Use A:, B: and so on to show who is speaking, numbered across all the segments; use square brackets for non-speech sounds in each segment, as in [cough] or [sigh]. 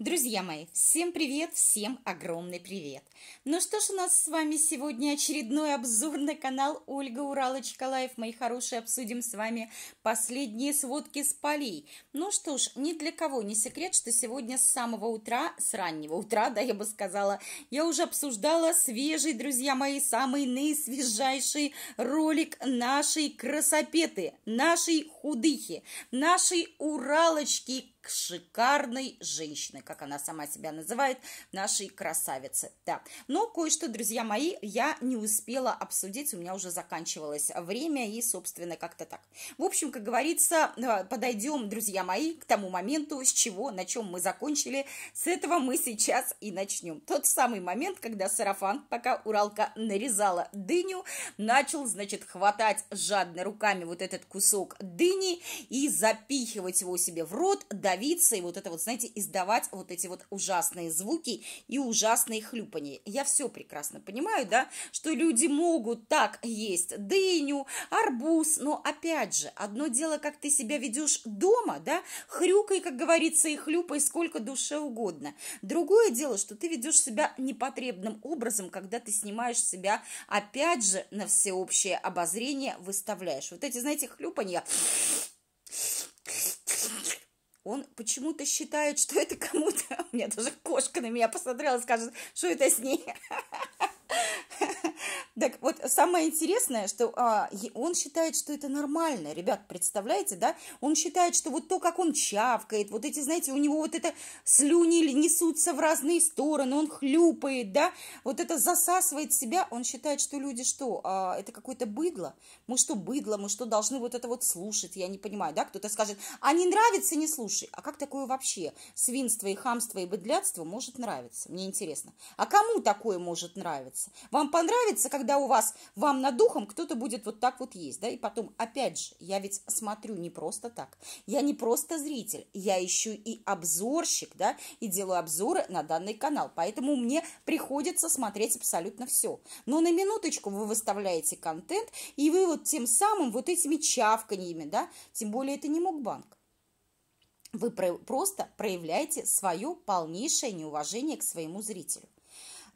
A: Друзья мои, всем привет, всем огромный привет! Ну что ж, у нас с вами сегодня очередной обзор на канал Ольга Уралочка Лайф. Мои хорошие, обсудим с вами последние сводки с полей. Ну что ж, ни для кого не секрет, что сегодня с самого утра, с раннего утра, да, я бы сказала, я уже обсуждала свежий, друзья мои, самый наисвежайший ролик нашей красопеты, нашей худыхи, нашей Уралочки, шикарной женщины, как она сама себя называет, нашей красавицы. Да. Но кое-что, друзья мои, я не успела обсудить, у меня уже заканчивалось время и, собственно, как-то так. В общем, как говорится, э, подойдем, друзья мои, к тому моменту, с чего, на чем мы закончили, с этого мы сейчас и начнем. Тот самый момент, когда сарафан, пока Уралка нарезала дыню, начал, значит, хватать жадно руками вот этот кусок дыни и запихивать его себе в рот, давить давиться и вот это вот, знаете, издавать вот эти вот ужасные звуки и ужасные хлюпания. Я все прекрасно понимаю, да, что люди могут так есть дыню, арбуз, но опять же, одно дело, как ты себя ведешь дома, да, хрюкай, как говорится, и хлюпай сколько душе угодно. Другое дело, что ты ведешь себя непотребным образом, когда ты снимаешь себя, опять же, на всеобщее обозрение выставляешь. Вот эти, знаете, хлюпанья он почему-то считает, что это кому-то... [laughs] У меня даже кошка на меня посмотрела и скажет, что это с ней. [laughs] Так вот, самое интересное, что а, он считает, что это нормально. Ребят, представляете, да? Он считает, что вот то, как он чавкает, вот эти, знаете, у него вот это слюни несутся в разные стороны, он хлюпает, да? Вот это засасывает себя. Он считает, что люди что? А, это какое-то быдло. Мы что, быдло? Мы что, должны вот это вот слушать? Я не понимаю, да? Кто-то скажет, а не нравится, не слушай. А как такое вообще? Свинство и хамство и быдлятство может нравиться. Мне интересно. А кому такое может нравиться? Вам понравится, когда когда у вас, вам над духом кто-то будет вот так вот есть, да, и потом, опять же, я ведь смотрю не просто так, я не просто зритель, я еще и обзорщик, да, и делаю обзоры на данный канал, поэтому мне приходится смотреть абсолютно все, но на минуточку вы выставляете контент, и вы вот тем самым вот этими чавканьями, да, тем более это не мукбанк, вы просто проявляете свое полнейшее неуважение к своему зрителю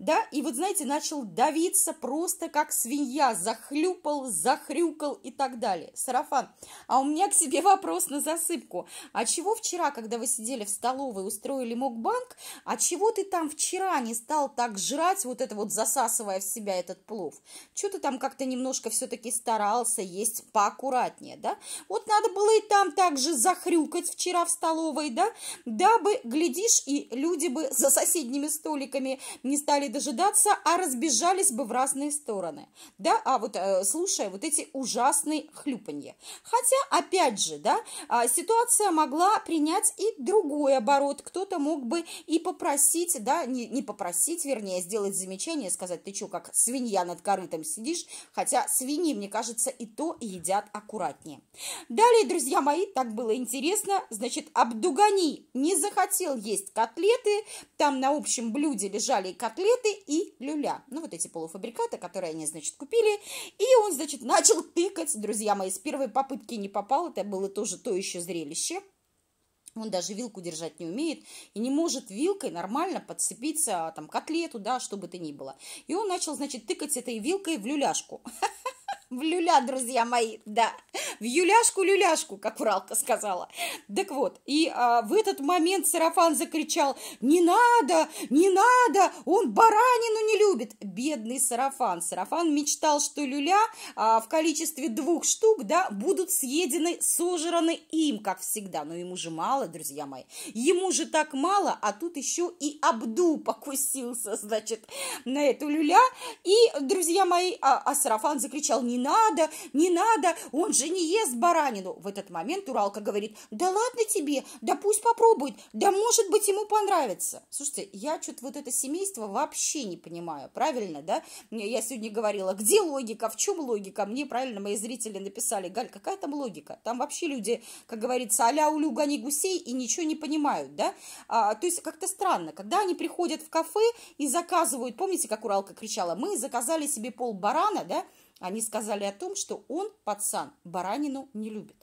A: да, и вот, знаете, начал давиться просто как свинья, захлюпал, захрюкал и так далее. Сарафан, а у меня к себе вопрос на засыпку. А чего вчера, когда вы сидели в столовой, устроили мукбанг, а чего ты там вчера не стал так жрать, вот это вот засасывая в себя этот плов? Чего ты там как-то немножко все-таки старался есть поаккуратнее, да? Вот надо было и там также захрюкать вчера в столовой, да? Дабы, глядишь, и люди бы за соседними столиками не стали дожидаться, а разбежались бы в разные стороны, да, а вот э, слушая вот эти ужасные хлюпанье. Хотя, опять же, да, а, ситуация могла принять и другой оборот, кто-то мог бы и попросить, да, не, не попросить, вернее, сделать замечание, сказать, ты что, как свинья над корытом сидишь, хотя свиньи, мне кажется, и то едят аккуратнее. Далее, друзья мои, так было интересно, значит, Абдугани не захотел есть котлеты, там на общем блюде лежали котлеты, котлеты и люля. Ну, вот эти полуфабрикаты, которые они, значит, купили. И он, значит, начал тыкать. Друзья мои, с первой попытки не попал. Это было тоже то еще зрелище. Он даже вилку держать не умеет и не может вилкой нормально подцепиться а, там котлету, да, что бы то ни было. И он начал, значит, тыкать этой вилкой в люляшку. [laughs] в люля, друзья мои, да, в юляшку-люляшку, как Уралка сказала. Так вот, и а, в этот момент Сарафан закричал, не надо, не надо, он баранину не любит. Бедный Сарафан. Сарафан мечтал, что люля а, в количестве двух штук, да, будут съедены, сожраны им, как всегда. Но ему же мало, друзья мои. Ему же так мало, а тут еще и Абду покусился, значит, на эту люля. И, друзья мои, а, а Сарафан закричал, не надо, не надо, он же не ест баранину. В этот момент Уралка говорит, да ладно тебе, да пусть попробует, да может быть ему понравится. Слушайте, я что-то вот это семейство вообще не понимаю, правильно, да? Я сегодня говорила, где логика, в чем логика? Мне правильно мои зрители написали, Галь, какая там логика? Там вообще люди, как говорится, а-ля улю гони а гусей и ничего не понимают, да? А, то есть как-то странно, когда они приходят в кафе и заказывают, помните, как Уралка кричала, мы заказали себе пол барана, да, они сказали о том, что он, пацан, баранину не любит.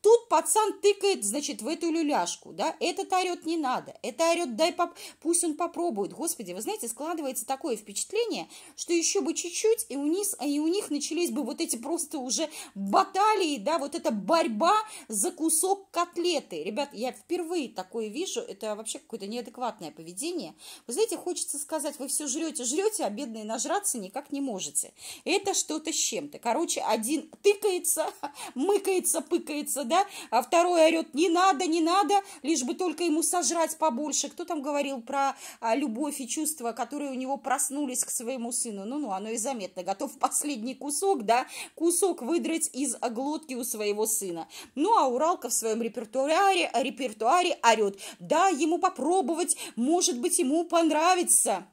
A: Тут пацан тыкает, значит, в эту люляшку, да, этот орет не надо, это орет дай поп... пусть он попробует. Господи, вы знаете, складывается такое впечатление, что еще бы чуть-чуть, и у, них, и у них начались бы вот эти просто уже баталии, да, вот эта борьба за кусок котлеты. Ребят, я впервые такое вижу, это вообще какое-то неадекватное поведение. Вы знаете, хочется сказать, вы все жрете, жрете, а бедные нажраться никак не можете. Это что-то с чем-то. Короче, один тыкается, [laughs] мыкается, пыкается, колотится, да, а второй орет, не надо, не надо, лишь бы только ему сожрать побольше. Кто там говорил про а, любовь и чувства, которые у него проснулись к своему сыну? Ну-ну, оно и заметно, готов последний кусок, да, кусок выдрать из глотки у своего сына. Ну, а Уралка в своем репертуаре, репертуаре орет, да, ему попробовать, может быть, ему понравится.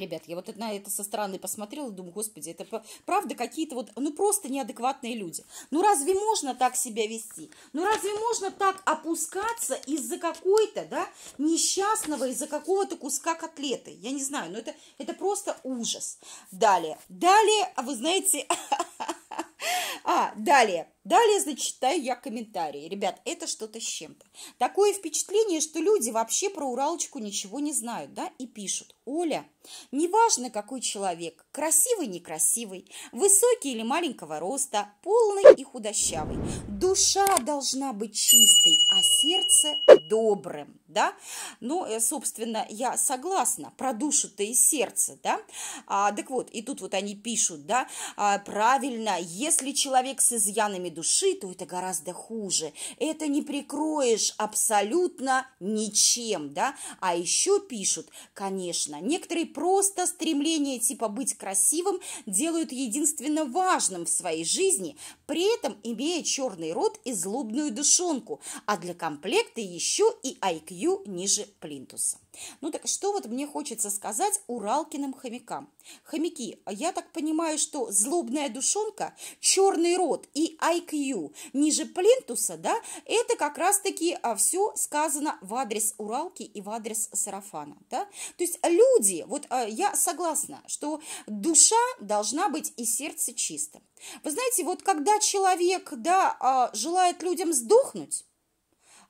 A: Ребят, я вот на это со стороны посмотрела и думаю, господи, это правда какие-то вот, ну просто неадекватные люди. Ну разве можно так себя вести? Ну разве можно так опускаться из-за какой-то, да, несчастного, из-за какого-то куска котлеты? Я не знаю, но это, это просто ужас. Далее, далее, а вы знаете, [laughs] [laughs] А, далее. Далее, значит, читаю я комментарии. Ребят, это что-то с чем-то. Такое впечатление, что люди вообще про Уралочку ничего не знают, да, и пишут. Оля, неважно, какой человек, красивый, некрасивый, высокий или маленького роста, полный и худощавый, душа должна быть чистой, а сердце добрым да, ну, э, собственно, я согласна, про душу-то и сердце, да, а, так вот, и тут вот они пишут, да, а, правильно, если человек с изъянами души, то это гораздо хуже, это не прикроешь абсолютно ничем, да, а еще пишут, конечно, некоторые просто стремление типа быть красивым делают единственно важным в своей жизни, при этом имея черный рот и злобную душонку, а для комплекта еще и IQ ревью ниже плинтуса. Ну так что вот мне хочется сказать уралкиным хомякам. Хомяки, я так понимаю, что злобная душонка, черный рот и IQ ниже плинтуса, да, это как раз-таки а, все сказано в адрес Уралки и в адрес Сарафана, да. То есть люди, вот а, я согласна, что душа должна быть и сердце чистым. Вы знаете, вот когда человек, да, а, желает людям сдохнуть,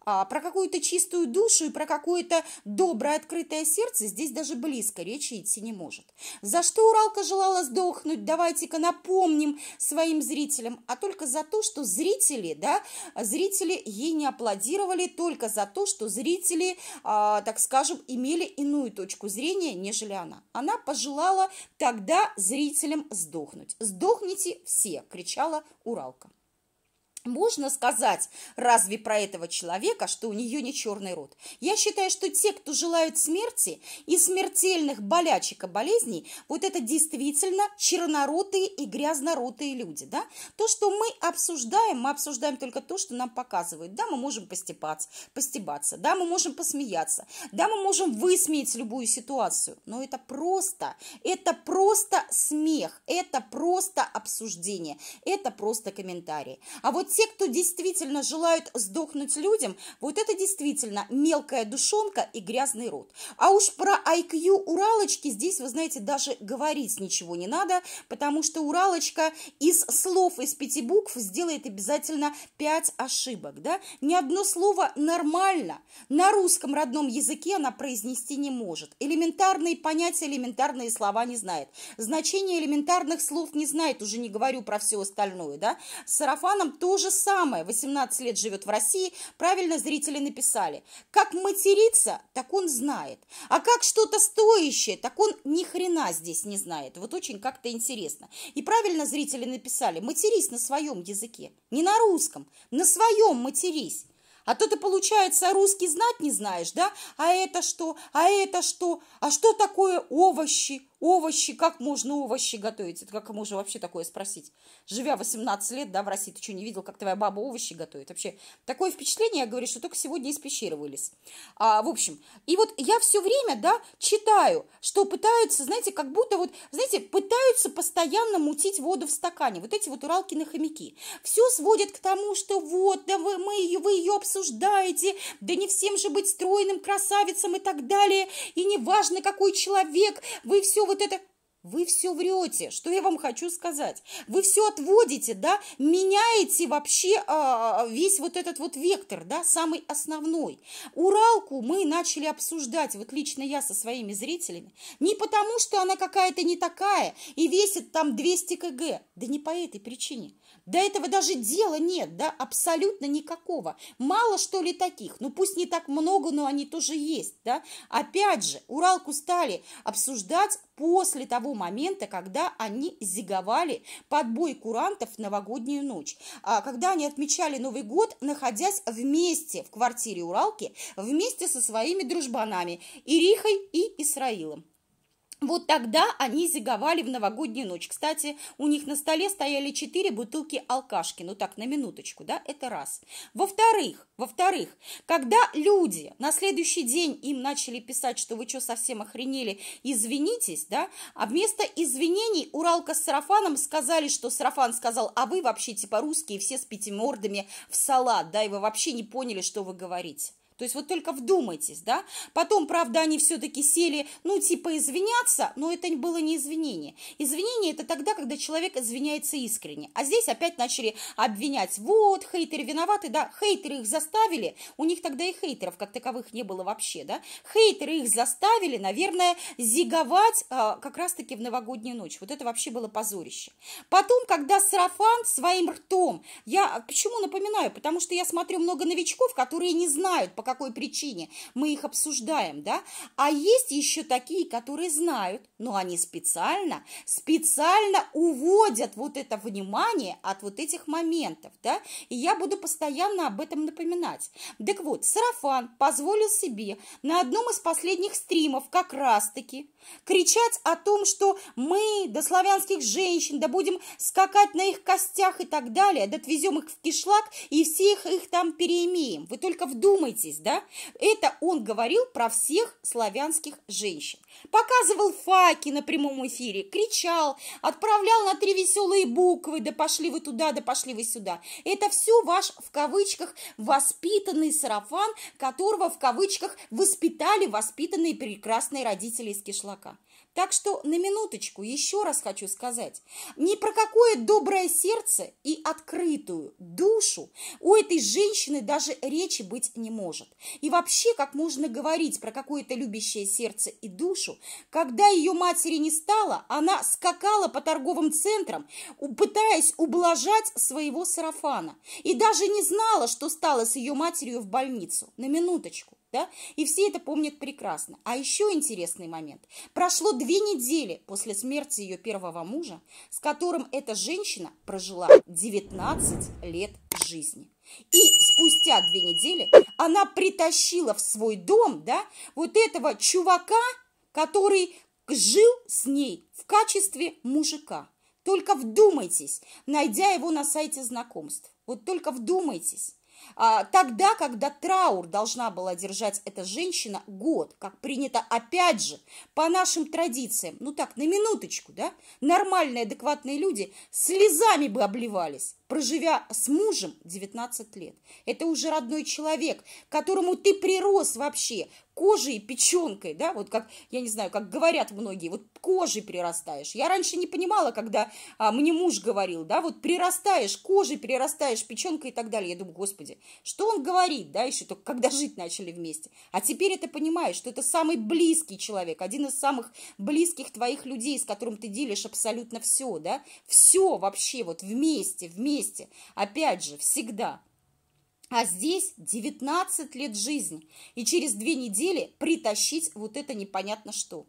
A: а Про какую-то чистую душу и про какое-то доброе открытое сердце здесь даже близко речи идти не может. За что Уралка желала сдохнуть, давайте-ка напомним своим зрителям, а только за то, что зрители, да, зрители ей не аплодировали, только за то, что зрители, а, так скажем, имели иную точку зрения, нежели она. Она пожелала тогда зрителям сдохнуть. «Сдохните все!» – кричала Уралка. Можно сказать, разве про этого человека, что у нее не черный род? Я считаю, что те, кто желают смерти и смертельных болячек и болезней, вот это действительно черноротые и грязноротые люди, да? То, что мы обсуждаем, мы обсуждаем только то, что нам показывают. Да, мы можем постебаться, постебаться, да, мы можем посмеяться, да, мы можем высмеять любую ситуацию, но это просто, это просто смех, это просто обсуждение, это просто комментарии. А вот те, кто действительно желают сдохнуть людям, вот это действительно мелкая душонка и грязный рот. А уж про IQ Уралочки здесь, вы знаете, даже говорить ничего не надо, потому что Уралочка из слов из пяти букв сделает обязательно пять ошибок, да? Ни одно слово нормально на русском родном языке она произнести не может. Элементарные понятия, элементарные слова не знает. Значение элементарных слов не знает, уже не говорю про все остальное, да? С сарафаном тоже же самое, 18 лет живет в России, правильно зрители написали. Как материться, так он знает. А как что-то стоящее, так он ни хрена здесь не знает. Вот очень как-то интересно. И правильно зрители написали, матерись на своем языке, не на русском, на своем матерись. А то ты, получается, русский знать не знаешь, да? А это что? А это что? А что такое овощи? Овощи, как можно овощи готовить? Это как можно вообще такое спросить? Живя 18 лет, да, в России, ты что, не видел, как твоя баба овощи готовит? Вообще, такое впечатление, я говорю, что только сегодня из пещеры вылез. А, в общем, и вот я все время, да, читаю, что пытаются, знаете, как будто вот, знаете, пытаются постоянно мутить воду в стакане. Вот эти вот Уралкины хомяки. Все сводят к тому, что вот, да вы, мы ее, вы ее обсуждаете, да не всем же быть стройным красавицам и так далее, и неважно, какой человек, вы все вот это... Вы все врете, что я вам хочу сказать. Вы все отводите, да, меняете вообще э, весь вот этот вот вектор, да, самый основной. Уралку мы начали обсуждать, вот лично я со своими зрителями, не потому, что она какая-то не такая и весит там 200 кг, да не по этой причине. До этого даже дела нет, да, абсолютно никакого. Мало что ли таких, ну пусть не так много, но они тоже есть, да. Опять же, Уралку стали обсуждать после того момента, когда они зиговали под бой курантов в новогоднюю ночь, а когда они отмечали Новый год, находясь вместе в квартире Уралки, вместе со своими дружбанами Ирихой и Исраилом. Вот тогда они зиговали в новогоднюю ночь. Кстати, у них на столе стояли четыре бутылки алкашки. Ну так, на минуточку, да, это раз. Во-вторых, во-вторых, когда люди на следующий день им начали писать, что вы что, совсем охренели, извинитесь, да, а вместо извинений Уралка с Сарафаном сказали, что Сарафан сказал, а вы вообще типа русские все с пятимордами в салат, да, и вы вообще не поняли, что вы говорите. То есть вот только вдумайтесь, да. Потом, правда, они все-таки сели, ну, типа извиняться, но это было не извинение. Извинение – это тогда, когда человек извиняется искренне. А здесь опять начали обвинять. Вот, хейтеры виноваты, да. Хейтеры их заставили. У них тогда и хейтеров как таковых не было вообще, да. Хейтеры их заставили, наверное, зиговать а, как раз-таки в новогоднюю ночь. Вот это вообще было позорище. Потом, когда Сарафан своим ртом, я а, почему напоминаю, потому что я смотрю много новичков, которые не знают, по какой причине мы их обсуждаем, да? А есть еще такие, которые знают, но они специально, специально уводят вот это внимание от вот этих моментов, да? И я буду постоянно об этом напоминать. Так вот, сарафан позволил себе на одном из последних стримов как раз-таки кричать о том, что мы до славянских женщин, да будем скакать на их костях и так далее, да отвезем их в кишлак и всех их там переимеем. Вы только вдумайтесь, да? Это он говорил про всех славянских женщин показывал факи на прямом эфире, кричал, отправлял на три веселые буквы, да пошли вы туда, да пошли вы сюда. Это все ваш, в кавычках, воспитанный сарафан, которого, в кавычках, воспитали воспитанные прекрасные родители из кишлака. Так что на минуточку еще раз хочу сказать, ни про какое доброе сердце и открытую душу у этой женщины даже речи быть не может. И вообще, как можно говорить про какое-то любящее сердце и душу, когда ее матери не стало, она скакала по торговым центрам, пытаясь ублажать своего сарафана. И даже не знала, что стало с ее матерью в больницу. На минуточку да, и все это помнят прекрасно. А еще интересный момент. Прошло две недели после смерти ее первого мужа, с которым эта женщина прожила 19 лет жизни. И спустя две недели она притащила в свой дом, да, вот этого чувака, который жил с ней в качестве мужика. Только вдумайтесь, найдя его на сайте знакомств. Вот только вдумайтесь. А, тогда, когда траур должна была держать эта женщина год, как принято, опять же, по нашим традициям, ну так, на минуточку, да, нормальные, адекватные люди слезами бы обливались, проживя с мужем 19 лет. Это уже родной человек, которому ты прирос вообще, кожей и печенкой, да, вот как, я не знаю, как говорят многие, вот кожей прирастаешь. Я раньше не понимала, когда а, мне муж говорил, да, вот прирастаешь кожей, прирастаешь печенкой и так далее. Я думаю, господи, что он говорит, да, еще только когда жить начали вместе. А теперь это понимаешь, что это самый близкий человек, один из самых близких твоих людей, с которым ты делишь абсолютно все, да, все вообще вот вместе, вместе, опять же, всегда. А здесь 19 лет жизни. И через две недели притащить вот это непонятно что.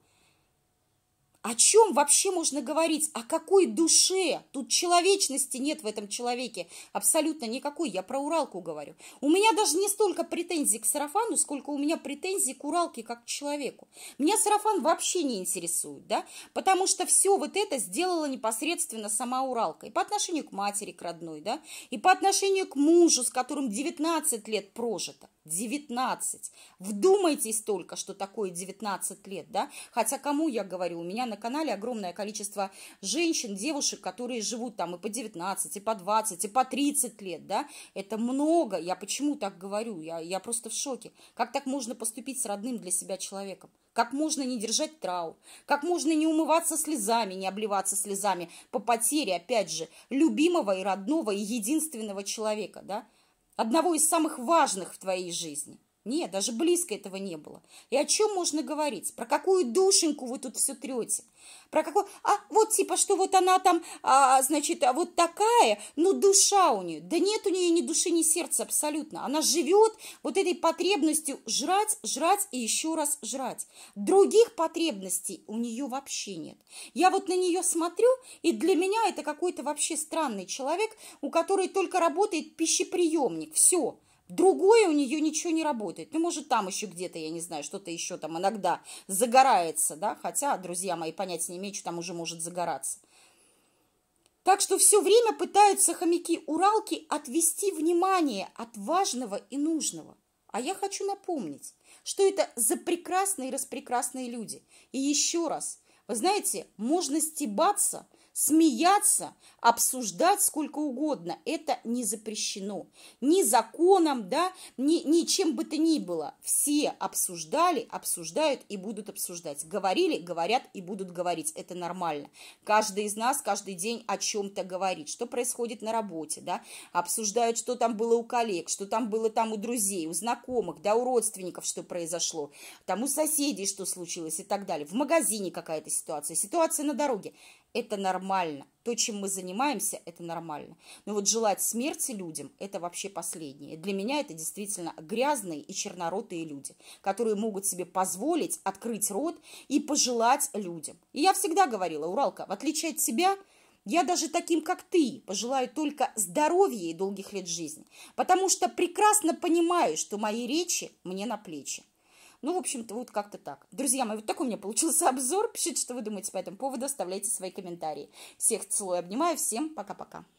A: О чем вообще можно говорить? О какой душе? Тут человечности нет в этом человеке. Абсолютно никакой. Я про Уралку говорю. У меня даже не столько претензий к сарафану, сколько у меня претензий к Уралке как к человеку. Меня сарафан вообще не интересует, да? Потому что все вот это сделала непосредственно сама Уралка. И по отношению к матери, к родной, да? И по отношению к мужу, с которым 19 лет прожито. 19. Вдумайтесь только, что такое 19 лет, да? Хотя кому я говорю, у меня на канале огромное количество женщин, девушек, которые живут там и по 19, и по 20, и по 30 лет, да? Это много, я почему так говорю, я, я просто в шоке. Как так можно поступить с родным для себя человеком? Как можно не держать траур? Как можно не умываться слезами, не обливаться слезами по потере, опять же, любимого и родного и единственного человека, да? одного из самых важных в твоей жизни. Нет, даже близко этого не было. И о чем можно говорить? Про какую душеньку вы тут все трете? Про какую? А вот типа, что вот она там, а, значит, а вот такая, ну душа у нее. Да нет у нее ни души, ни сердца абсолютно. Она живет вот этой потребностью жрать, жрать и еще раз жрать. Других потребностей у нее вообще нет. Я вот на нее смотрю, и для меня это какой-то вообще странный человек, у которой только работает пищеприемник. Все. Другое у нее ничего не работает. Ну, может, там еще где-то, я не знаю, что-то еще там иногда загорается, да, хотя, друзья мои, понятия не имеют, что там уже может загораться. Так что все время пытаются хомяки-уралки отвести внимание от важного и нужного. А я хочу напомнить, что это за прекрасные и распрекрасные люди. И еще раз, вы знаете, можно стебаться – смеяться, обсуждать сколько угодно. Это не запрещено. Ни законом, да, ни, ни чем бы то ни было. Все обсуждали, обсуждают и будут обсуждать. Говорили, говорят и будут говорить. Это нормально. Каждый из нас каждый день о чем-то говорит. Что происходит на работе, да. Обсуждают, что там было у коллег, что там было там у друзей, у знакомых, да, у родственников, что произошло. Там у соседей что случилось и так далее. В магазине какая-то ситуация, ситуация на дороге это нормально. То, чем мы занимаемся, это нормально. Но вот желать смерти людям, это вообще последнее. Для меня это действительно грязные и черноротые люди, которые могут себе позволить открыть рот и пожелать людям. И я всегда говорила, Уралка, в отличие от тебя, я даже таким, как ты, пожелаю только здоровья и долгих лет жизни, потому что прекрасно понимаю, что мои речи мне на плечи. Ну, в общем-то, вот как-то так. Друзья мои, вот такой у меня получился [laughs] обзор. Пишите, что вы думаете по этому поводу, оставляйте свои комментарии. Всех целую, обнимаю, всем пока-пока.